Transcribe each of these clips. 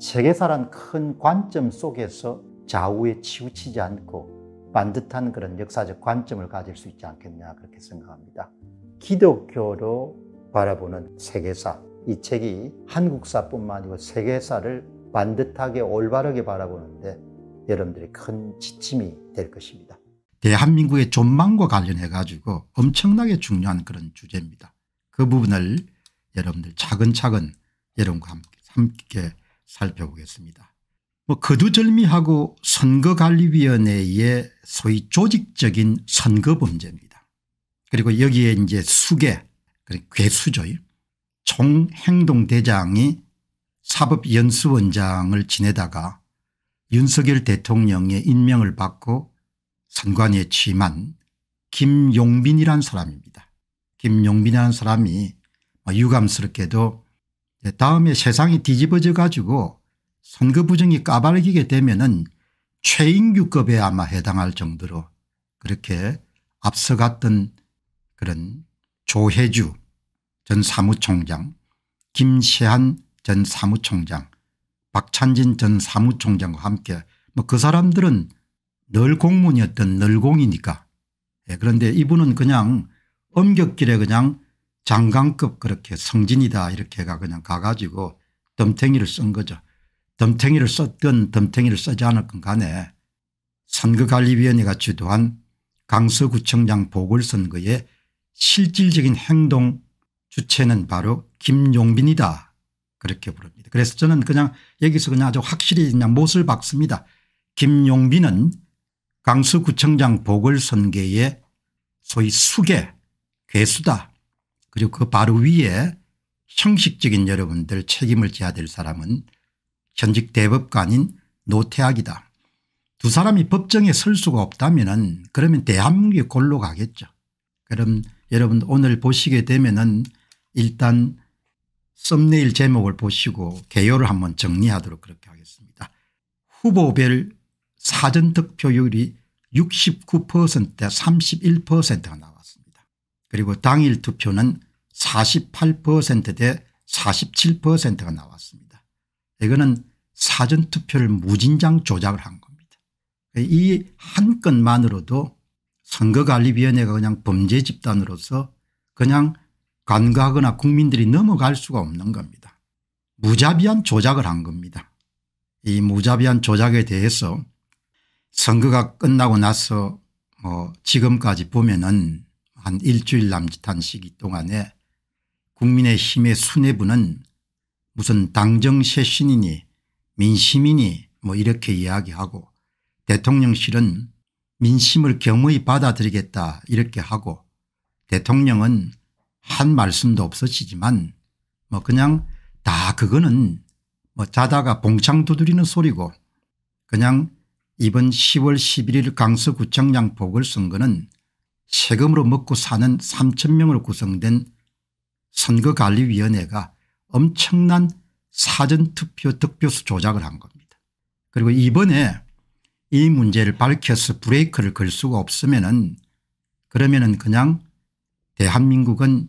세계사란 큰 관점 속에서 좌우에 치우치지 않고 반듯한 그런 역사적 관점을 가질 수 있지 않겠냐 그렇게 생각합니다. 기독교로 바라보는 세계사 이 책이 한국사뿐만 아니고 세계사를 반듯하게 올바르게 바라보는데 여러분들이 큰 지침이 될 것입니다. 대한민국의 존망과 관련해 가지고 엄청나게 중요한 그런 주제입니다. 그 부분을 여러분들 차근차근 여러분과 함께 살펴보겠습니다. 뭐 거두절미하고 선거관리위원회의 소위 조직적인 선거범죄입니다. 그리고 여기에 이제 수계 괴수죠. 총행동대장이 사법연수원장을 지내다가 윤석열 대통령의 임명을 받고 선관위에 취임한 김용빈이란 사람입니다. 김용빈이라는 사람이 뭐 유감스럽게도 네, 다음에 세상이 뒤집어져 가지고 선거 부정이 까발리게 되면 은 최인규급에 아마 해당할 정도로 그렇게 앞서갔던 그런 조혜주 전 사무총장 김세한 전 사무총장 박찬진 전 사무총장과 함께 뭐 그 사람들은 늘 공무원이었던 늘 공이니까 예, 그런데 이분은 그냥 엄격길에 그냥 장관급 그렇게 성진이다 이렇게가 그냥 가가지고 덤탱이를 쓴 거죠. 덤탱이를 썼든 덤탱이를 쓰지 않았건 간에 선거관리위원회가 주도한 강서구청장 보궐선거에 실질적인 행동 주체는 바로 김용빈이다 그렇게 부릅니다. 그래서 저는 그냥 여기서 그냥 아주 확실히 그냥 못을 박습니다. 김용빈은 강서구청장 보궐선거에 소위 수계 괴수다 그리고 그 바로 위에 형식적인 여러분들 책임을 져야 될 사람은 현직 대법관인 노태학이다. 두 사람이 법정에 설 수가 없다면 은 그러면 대한민국이 골로 가겠죠. 그럼 여러분 오늘 보시게 되면 은 일단 썸네일 제목을 보시고 개요를 한번 정리하도록 그렇게 하겠습니다. 후보별 사전 득표율이 6 9 31%가 나왔습니다. 그리고 당일 투표는 48%대 47%가 나왔습니다. 이거는 사전투표를 무진장 조작을 한 겁니다. 이 한 건만으로도 선거관리위원회가 그냥 범죄 집단으로서 그냥 간과하거나 국민들이 넘어갈 수가 없는 겁니다. 무자비한 조작을 한 겁니다. 이 무자비한 조작에 대해서 선거가 끝나고 나서 뭐 지금까지 보면은 한 일주일 남짓한 시기 동안에 국민의힘의 수뇌부는 무슨 당정 쇄신이니 민심이니 뭐 이렇게 이야기하고 대통령실은 민심을 겸허히 받아들이겠다 이렇게 하고 대통령은 한 말씀도 없으시지만 뭐 그냥 다 그거는 뭐 자다가 봉창 두드리는 소리고 그냥 이번 10월 11일 강서구청장 복을 쓴 거는 세금으로 먹고 사는 3천 명으로 구성된 선거관리위원회가 엄청난 사전투표 득표수 조작을 한 겁니다. 그리고 이번에 이 문제를 밝혀서 브레이크를 걸 수가 없으면 은 그러면 은 그냥 대한민국은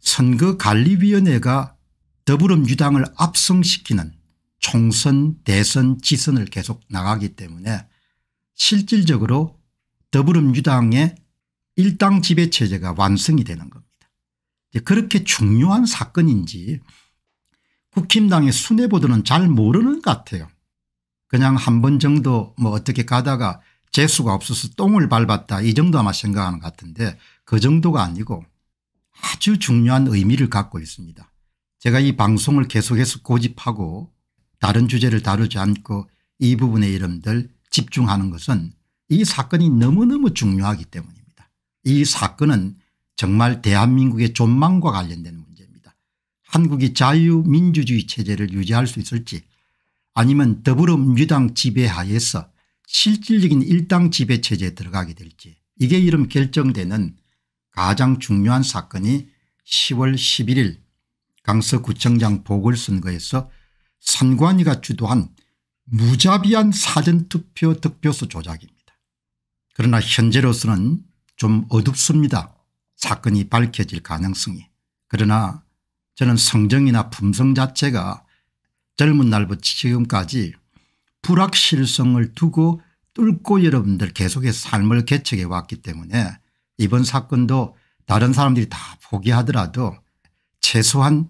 선거관리위원회가 더불어민주당을 압승시키는 총선 대선 지선을 계속 나가기 때문에 실질적으로 더불어민주당의 일당 지배체제가 완성이 되는 겁니다. 그렇게 중요한 사건인지 국힘당의 수뇌부들은 잘 모르는 것 같아요. 그냥 한 번 정도 뭐 어떻게 가다가 재수가 없어서 똥을 밟았다 이 정도 아마 생각하는 것 같은데 그 정도가 아니고 아주 중요한 의미를 갖고 있습니다. 제가 이 방송을 계속해서 고집하고 다른 주제를 다루지 않고 이 부분의 이름들 집중하는 것은 이 사건이 너무너무 중요하기 때문입니다. 이 사건은 정말 대한민국의 존망과 관련된 문제입니다. 한국이 자유민주주의 체제를 유지할 수 있을지 아니면 더불어민주당 지배하에서 실질적인 일당 지배 체제에 들어가게 될지 이게 이름 결정되는 가장 중요한 사건이 10월 11일 강서구청장 보궐선거에서 선관위가 주도한 무자비한 사전투표 득표수 조작입니다. 그러나 현재로서는 좀 어둡습니다. 사건이 밝혀질 가능성이 그러나 저는 성정이나 품성 자체가 젊은 날부터 지금까지 불확실성을 두고 뚫고 여러분들 계속해서 삶을 개척해 왔기 때문에 이번 사건도 다른 사람들이 다 포기하더라도 최소한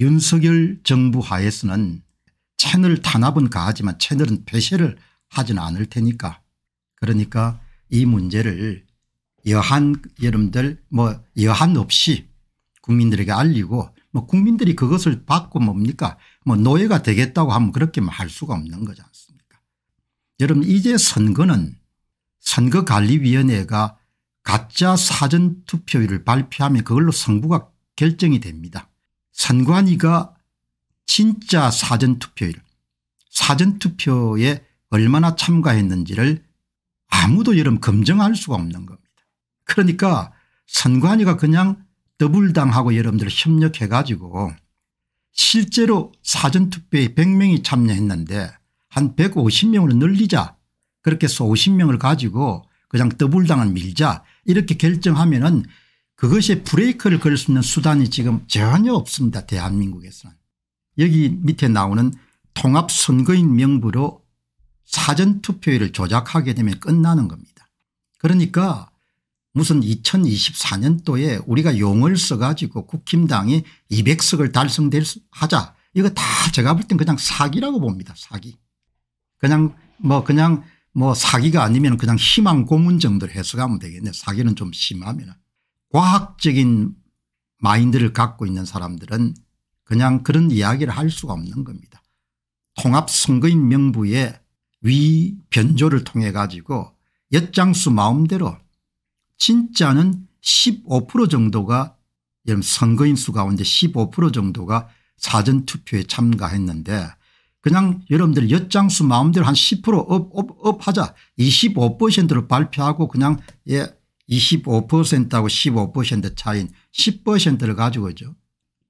윤석열 정부 하에서는 채널 탄압은 가하지만 채널은 폐쇄를 하진 않을 테니까 그러니까 이 문제를 여한 여러분들 뭐 여한 없이 국민들에게 알리고 뭐 국민들이 그것을 받고 뭡니까 뭐 노예가 되겠다고 하면 그렇게 할 수가 없는 거지 않습니까 여러분 이제 선거는 선거관리위원회가 가짜 사전투표율을 발표하면 그걸로 선거가 결정이 됩니다. 선관위가 진짜 사전투표율 사전투표에 얼마나 참가했는지를 아무도 여러분 검증할 수가 없는 겁니다. 그러니까 선관위가 그냥 더블당하고 여러분들 협력해 가지고 실제로 사전투표에 100명이 참여했는데 한 150명으로 늘리자 그렇게 수5 0 명을 가지고 그냥 더블당을 밀자 이렇게 결정하면 은 그것에 브레이크를 걸 수 있는 수단이 지금 전혀 없습니다 대한민국에서는. 여기 밑에 나오는 통합선거인 명부로 사전투표율을 조작하게 되면 끝나는 겁니다. 그러니까 무슨 2024년도에 우리가 용을 써가지고 국힘당이 200석을 달성될 수 하자 이거 다 제가 볼 땐 그냥 사기라고 봅니다. 사기. 그냥 뭐 그냥 뭐 사기가 아니면 그냥 희망 고문 정도로 해석하면 되겠네. 사기는 좀 심하면. 과학적인 마인드를 갖고 있는 사람들은 그냥 그런 이야기를 할 수가 없는 겁니다. 통합선거인 명부의 위변조를 통해 가지고 엿장수 마음대로 진짜는 15% 정도가 선거인 수 가운데 15% 정도가 사전투표에 참가했는데 그냥 여러분들 엿장수 마음대로 한 10%업 업, 업 하자 25%로 발표하고 그냥 예 25%하고 15% 차인 10%를 가지고죠.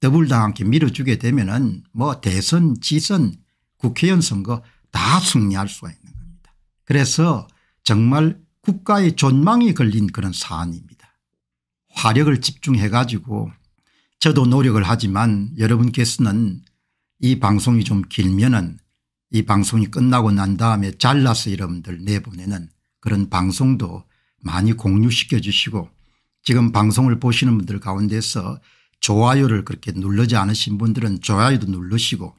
더블당한테 밀어주게 되면 은뭐 대선 지선 국회의원 선거 다 승리할 수가 있는 겁니다. 그래서 정말 국가의 존망이 걸린 그런 사안입니다. 화력을 집중해 가지고 저도 노력을 하지만 여러분께서는 이 방송이 좀 길면은 이 방송이 끝나고 난 다음에 잘라서 여러분들 내보내는 그런 방송도 많이 공유시켜 주시고 지금 방송을 보시는 분들 가운데서 좋아요를 그렇게 누르지 않으신 분들은 좋아요도 누르시고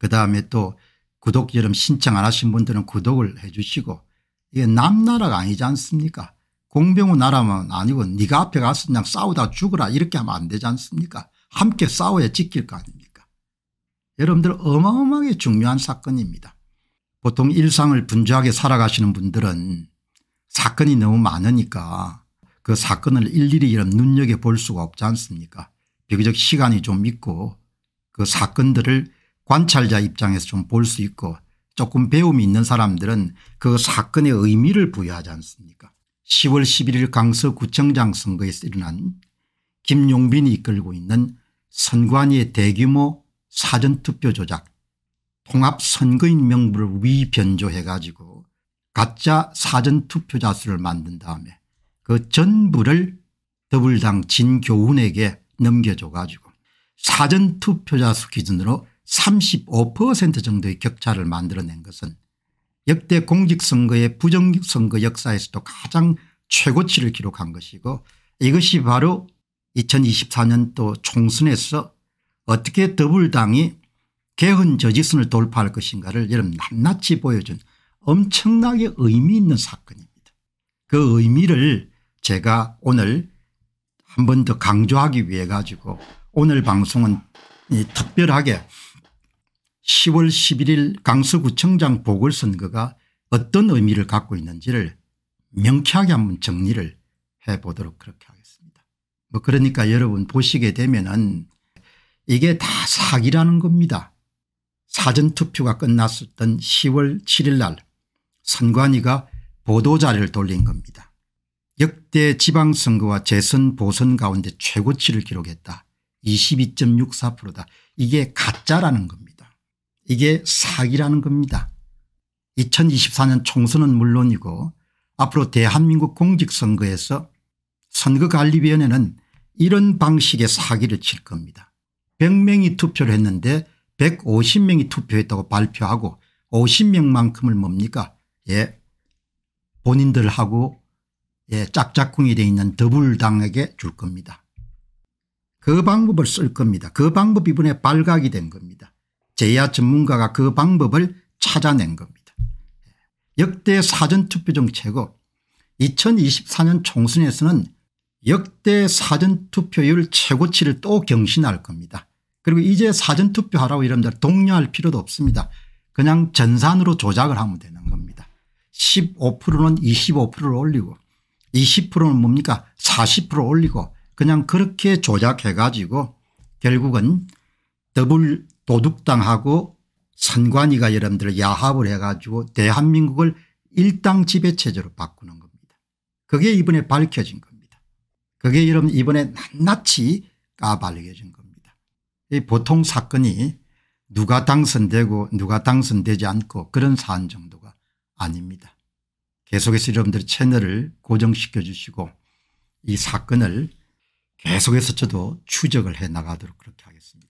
그다음에 또 구독 여러분 신청 안 하신 분들은 구독을 해 주시고 이게 남나라가 아니지 않습니까 공병호 나라면 아니고 네가 앞에 가서 그냥 싸우다 죽어라 이렇게 하면 안 되지 않습니까 함께 싸워야 지킬 거 아닙니까 여러분들 어마어마하게 중요한 사건입니다. 보통 일상을 분주하게 살아가시는 분들은 사건이 너무 많으니까 그 사건을 일일이 이런 눈여겨볼 수가 없지 않습니까 비교적 시간이 좀 있고 그 사건들을 관찰자 입장에서 좀 볼 수 있고 조금 배움이 있는 사람들은 그 사건의 의미를 부여하지 않습니까 10월 11일 강서구청장 선거에서 일어난 김용빈이 이끌고 있는 선관위의 대규모 사전투표 조작 통합선거인 명부를 위변조해 가지고 가짜 사전투표자 수를 만든 다음에 그 전부를 더불당 진교훈에게 넘겨줘 가지고 사전투표자 수 기준으로 35% 정도의 격차를 만들어낸 것은 역대 공직선거의 부정선거 역사에서도 가장 최고치를 기록한 것이고 이것이 바로 2024년도 총선에서 어떻게 더불당이 개헌 저지선을 돌파할 것인가를 여러분 낱낱이 보여준 엄청나게 의미 있는 사건입니다. 그 의미를 제가 오늘 한 번 더 강조하기 위해 가지고 오늘 방송은 특별하게 10월 11일 강서구청장 보궐선거가 어떤 의미를 갖고 있는지를 명쾌하게 한번 정리를 해보도록 그렇게 하겠습니다. 뭐 그러니까 여러분 보시게 되면은 이게 다 사기라는 겁니다. 사전투표가 끝났을땐 10월 7일 날 선관위가 보도자료를 돌린 겁니다. 역대 지방선거와 재선 보선 가운데 최고치를 기록했다. 22.64%다. 이게 가짜라는 겁니다. 이게 사기라는 겁니다. 2024년 총선은 물론이고 앞으로 대한민국 공직선거에서 선거관리위원회는 이런 방식의 사기를 칠 겁니다. 100명이 투표를 했는데 150명이 투표했다고 발표하고 50명만큼을 뭡니까 예 본인들하고 예 짝짝꿍이 되어 있는 더불당에게 줄 겁니다. 그 방법을 쓸 겁니다. 그 방법이 이번에 발각이 된 겁니다. 제야 전문가가 그 방법을 찾아낸 겁니다. 역대 사전투표정책고 2024년 총선에서는 역대 사전투표율 최고치를 또 경신할 겁니다. 그리고 이제 사전투표하라고 이러면 독려할 필요도 없습니다. 그냥 전산으로 조작을 하면 되는 겁니다. 15%는 25%를 올리고 20%는 뭡니까 40%를 올리고 그냥 그렇게 조작해 가지고 결국은 더블 도둑당하고 선관위가 여러분들 야합을 해가지고 대한민국을 일당 지배체제로 바꾸는 겁니다. 그게 이번에 밝혀진 겁니다. 그게 여러분 이번에 낱낱이 까발려진 겁니다. 이 보통 사건이 누가 당선되고 누가 당선되지 않고 그런 사안 정도가 아닙니다. 계속해서 여러분들 채널을 고정시켜 주시고 이 사건을 계속해서 저도 추적을 해 나가도록 그렇게 하겠습니다.